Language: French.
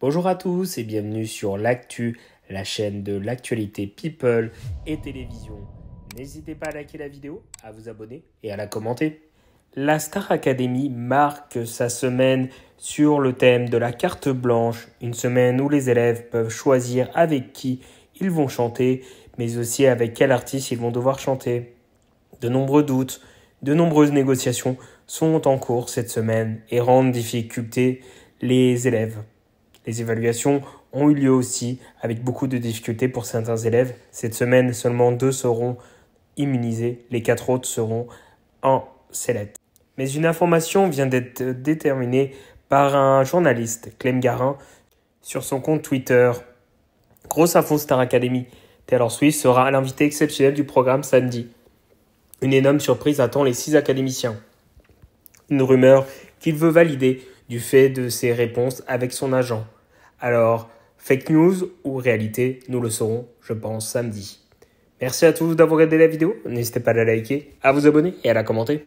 Bonjour à tous et bienvenue sur l'actu, la chaîne de l'actualité people et télévision. N'hésitez pas à liker la vidéo, à vous abonner et à la commenter. La Star Academy marque sa semaine sur le thème de la carte blanche, une semaine où les élèves peuvent choisir avec qui ils vont chanter, mais aussi avec quel artiste ils vont devoir chanter. De nombreux doutes, de nombreuses négociations sont en cours cette semaine et rendent difficulté les élèves. Les évaluations ont eu lieu aussi avec beaucoup de difficultés pour certains élèves. Cette semaine, seulement deux seront immunisés, les quatre autres seront en sellette. Mais une information vient d'être déterminée par un journaliste, Clem Garin, sur son compte Twitter. Grosse info Star Academy, Taylor Swift sera l'invité exceptionnel du programme samedi. Une énorme surprise attend les six académiciens. Une rumeur qu'il veut valider du fait de ses réponses avec son agent. Alors, fake news ou réalité, nous le saurons, je pense, samedi. Merci à tous d'avoir regardé la vidéo, n'hésitez pas à la liker, à vous abonner et à la commenter.